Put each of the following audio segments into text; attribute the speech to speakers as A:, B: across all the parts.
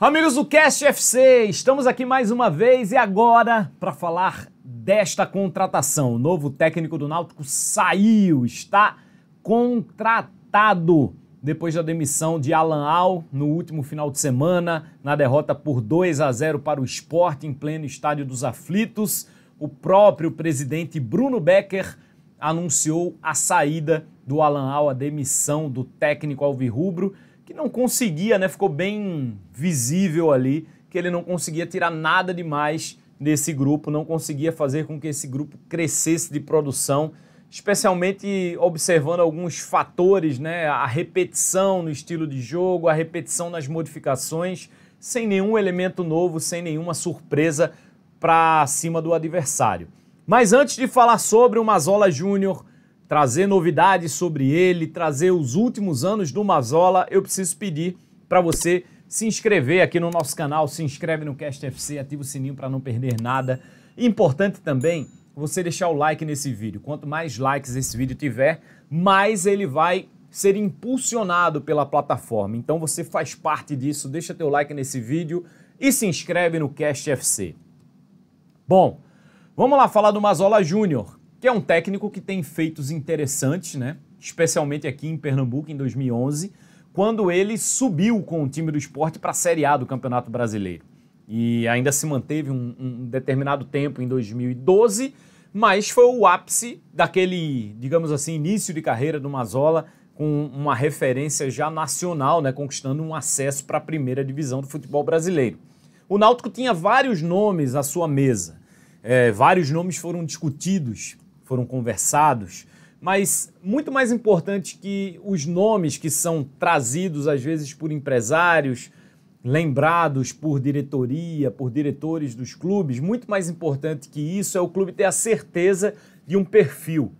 A: Amigos do Cast FC, estamos aqui mais uma vez e agora para falar desta contratação. O novo técnico do Náutico saiu, está contratado depois da demissão de Alan Al no último final de semana, na derrota por 2 a 0 para o esporte em pleno Estádio dos Aflitos. O próprio presidente Bruno Becker anunciou a saída do Alan Al, a demissão do técnico Alvirrubro. Rubro que não conseguia, né? Ficou bem visível ali que ele não conseguia tirar nada demais desse grupo, não conseguia fazer com que esse grupo crescesse de produção, especialmente observando alguns fatores, né? A repetição no estilo de jogo, a repetição nas modificações, sem nenhum elemento novo, sem nenhuma surpresa para cima do adversário. Mas antes de falar sobre o Mazola Júnior, trazer novidades sobre ele, trazer os últimos anos do Mazola, eu preciso pedir para você se inscrever aqui no nosso canal, se inscreve no Cast FC, ativa o sininho para não perder nada. Importante também você deixar o like nesse vídeo. Quanto mais likes esse vídeo tiver, mais ele vai ser impulsionado pela plataforma. Então você faz parte disso, deixa teu like nesse vídeo e se inscreve no Cast FC. Bom, vamos lá falar do Mazola Júnior que é um técnico que tem feitos interessantes, né? especialmente aqui em Pernambuco, em 2011, quando ele subiu com o time do esporte para a Série A do Campeonato Brasileiro. E ainda se manteve um, um determinado tempo em 2012, mas foi o ápice daquele, digamos assim, início de carreira do Mazola com uma referência já nacional, né, conquistando um acesso para a primeira divisão do futebol brasileiro. O Náutico tinha vários nomes à sua mesa, é, vários nomes foram discutidos foram conversados, mas muito mais importante que os nomes que são trazidos às vezes por empresários, lembrados por diretoria, por diretores dos clubes, muito mais importante que isso é o clube ter a certeza de um perfil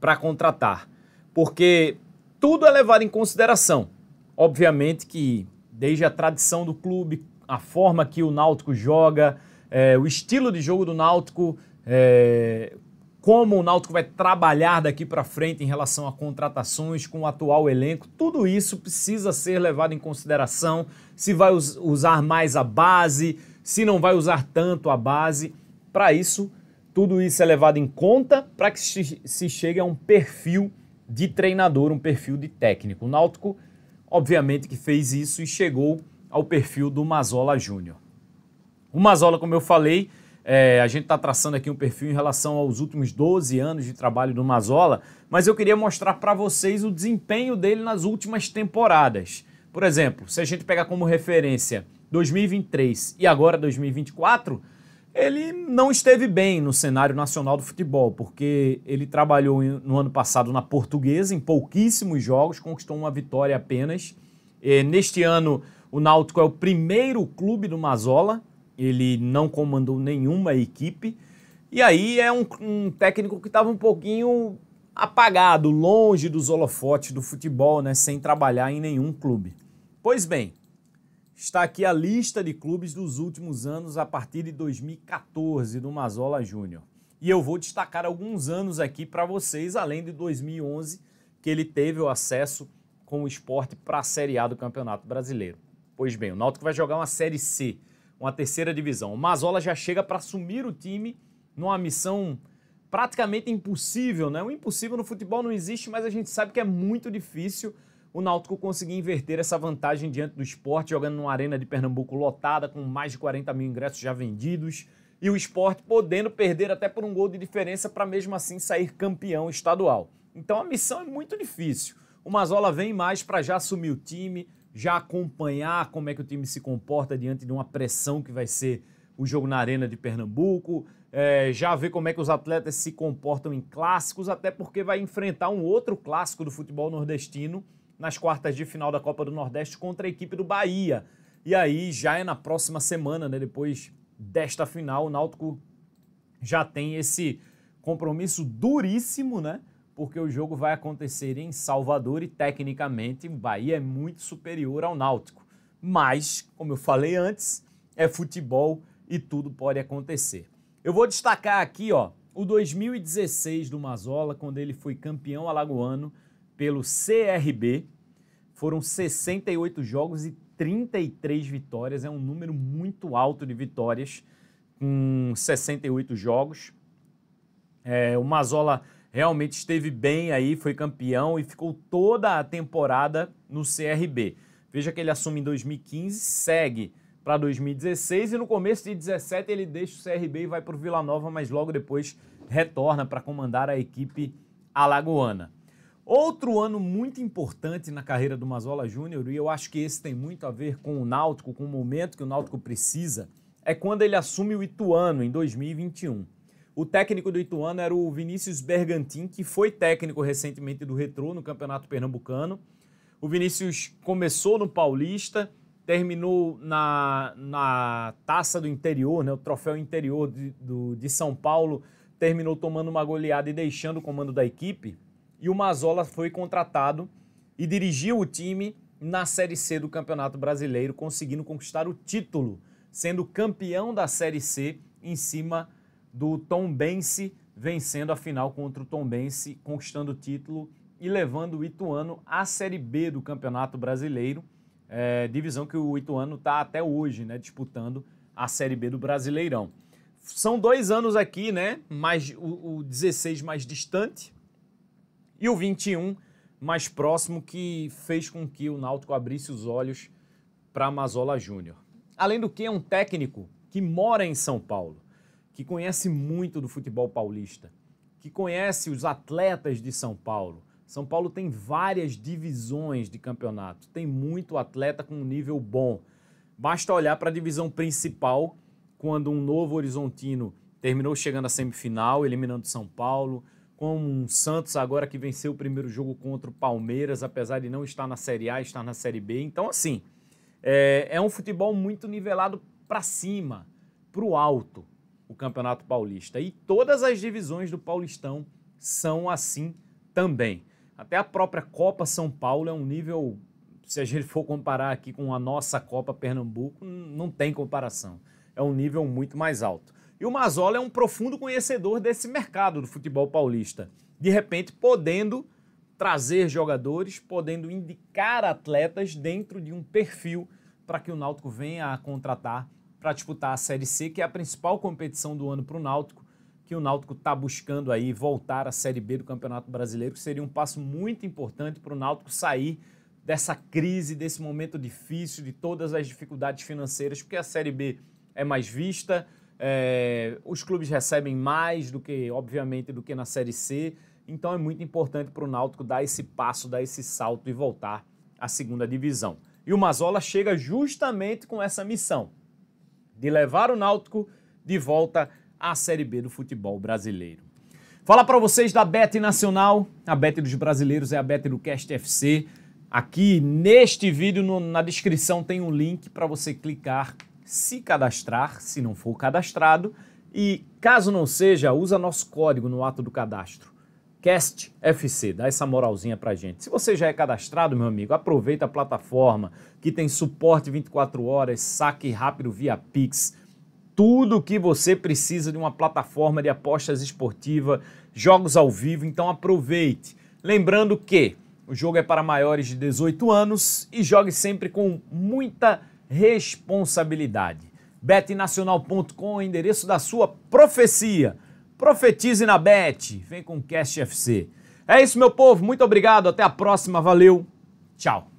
A: para contratar. Porque tudo é levado em consideração. Obviamente que desde a tradição do clube, a forma que o Náutico joga, é, o estilo de jogo do Náutico, é, como o Náutico vai trabalhar daqui para frente em relação a contratações com o atual elenco, tudo isso precisa ser levado em consideração. Se vai us usar mais a base, se não vai usar tanto a base. Para isso, tudo isso é levado em conta para que se chegue a um perfil de treinador, um perfil de técnico. O Náutico, obviamente, que fez isso e chegou ao perfil do Mazola Júnior. O Mazola, como eu falei, é, a gente está traçando aqui um perfil em relação aos últimos 12 anos de trabalho do Mazola, mas eu queria mostrar para vocês o desempenho dele nas últimas temporadas. Por exemplo, se a gente pegar como referência 2023 e agora 2024, ele não esteve bem no cenário nacional do futebol, porque ele trabalhou no ano passado na Portuguesa, em pouquíssimos jogos, conquistou uma vitória apenas. E é, neste ano, o Náutico é o primeiro clube do Mazola ele não comandou nenhuma equipe. E aí é um, um técnico que estava um pouquinho apagado, longe dos holofotes do futebol, né, sem trabalhar em nenhum clube. Pois bem, está aqui a lista de clubes dos últimos anos a partir de 2014 do Mazola Júnior. E eu vou destacar alguns anos aqui para vocês, além de 2011, que ele teve o acesso com o esporte para a Série A do Campeonato Brasileiro. Pois bem, o Náutico vai jogar uma Série C uma terceira divisão. O Mazola já chega para assumir o time numa missão praticamente impossível, né? O impossível no futebol não existe, mas a gente sabe que é muito difícil o Náutico conseguir inverter essa vantagem diante do esporte, jogando numa arena de Pernambuco lotada, com mais de 40 mil ingressos já vendidos, e o esporte podendo perder até por um gol de diferença para mesmo assim sair campeão estadual. Então a missão é muito difícil. O Mazola vem mais para já assumir o time, já acompanhar como é que o time se comporta diante de uma pressão que vai ser o jogo na Arena de Pernambuco, é, já ver como é que os atletas se comportam em clássicos, até porque vai enfrentar um outro clássico do futebol nordestino nas quartas de final da Copa do Nordeste contra a equipe do Bahia. E aí já é na próxima semana, né, depois desta final, o Náutico já tem esse compromisso duríssimo, né? porque o jogo vai acontecer em Salvador e tecnicamente o Bahia é muito superior ao Náutico. Mas, como eu falei antes, é futebol e tudo pode acontecer. Eu vou destacar aqui, ó, o 2016 do Mazola, quando ele foi campeão alagoano pelo CRB. Foram 68 jogos e 33 vitórias, é um número muito alto de vitórias com 68 jogos. É, o Mazola realmente esteve bem aí, foi campeão e ficou toda a temporada no CRB. Veja que ele assume em 2015, segue para 2016 e no começo de 2017 ele deixa o CRB e vai para o Vila Nova, mas logo depois retorna para comandar a equipe alagoana. Outro ano muito importante na carreira do Mazola Júnior, e eu acho que esse tem muito a ver com o Náutico, com o momento que o Náutico precisa, é quando ele assume o Ituano em 2021. O técnico do Ituano era o Vinícius Bergantin, que foi técnico recentemente do Retrô no Campeonato Pernambucano. O Vinícius começou no Paulista, terminou na, na taça do interior, né, o troféu interior de, do, de São Paulo, terminou tomando uma goleada e deixando o comando da equipe. E o Mazola foi contratado e dirigiu o time na Série C do Campeonato Brasileiro, conseguindo conquistar o título, sendo campeão da Série C em cima do do Tom Bense vencendo a final contra o Tom Bense, conquistando o título e levando o Ituano à Série B do Campeonato Brasileiro, é, divisão que o Ituano está até hoje né, disputando a Série B do Brasileirão. São dois anos aqui, né? Mais, o, o 16 mais distante e o 21 mais próximo que fez com que o Náutico abrisse os olhos para Mazola Júnior. Além do que, é um técnico que mora em São Paulo que conhece muito do futebol paulista, que conhece os atletas de São Paulo. São Paulo tem várias divisões de campeonato, tem muito atleta com um nível bom. Basta olhar para a divisão principal, quando um novo horizontino terminou chegando à semifinal, eliminando São Paulo, como um Santos agora que venceu o primeiro jogo contra o Palmeiras, apesar de não estar na Série A, estar na Série B. Então, assim, é, é um futebol muito nivelado para cima, para o alto o Campeonato Paulista. E todas as divisões do Paulistão são assim também. Até a própria Copa São Paulo é um nível, se a gente for comparar aqui com a nossa Copa Pernambuco, não tem comparação. É um nível muito mais alto. E o Mazola é um profundo conhecedor desse mercado do futebol paulista. De repente, podendo trazer jogadores, podendo indicar atletas dentro de um perfil para que o Náutico venha a contratar para disputar tipo, tá a Série C, que é a principal competição do ano para o Náutico, que o Náutico está buscando aí voltar à Série B do Campeonato Brasileiro, que seria um passo muito importante para o Náutico sair dessa crise, desse momento difícil, de todas as dificuldades financeiras, porque a Série B é mais vista, é, os clubes recebem mais do que, obviamente, do que na Série C. Então é muito importante para o Náutico dar esse passo, dar esse salto e voltar à segunda divisão. E o Mazola chega justamente com essa missão de levar o Náutico de volta à Série B do futebol brasileiro. Fala para vocês da Bet Nacional, a Bet dos brasileiros é a Bet do Cast FC. Aqui neste vídeo, no, na descrição, tem um link para você clicar, se cadastrar, se não for cadastrado. E caso não seja, usa nosso código no ato do cadastro. Cast FC. Dá essa moralzinha pra gente. Se você já é cadastrado, meu amigo, aproveita a plataforma que tem suporte 24 horas, saque rápido via Pix, tudo o que você precisa de uma plataforma de apostas esportiva, jogos ao vivo, então aproveite. Lembrando que o jogo é para maiores de 18 anos e jogue sempre com muita responsabilidade. betnacional.com, endereço da sua profecia. Profetize na Bet. Vem com o Cast FC. É isso, meu povo. Muito obrigado. Até a próxima. Valeu. Tchau.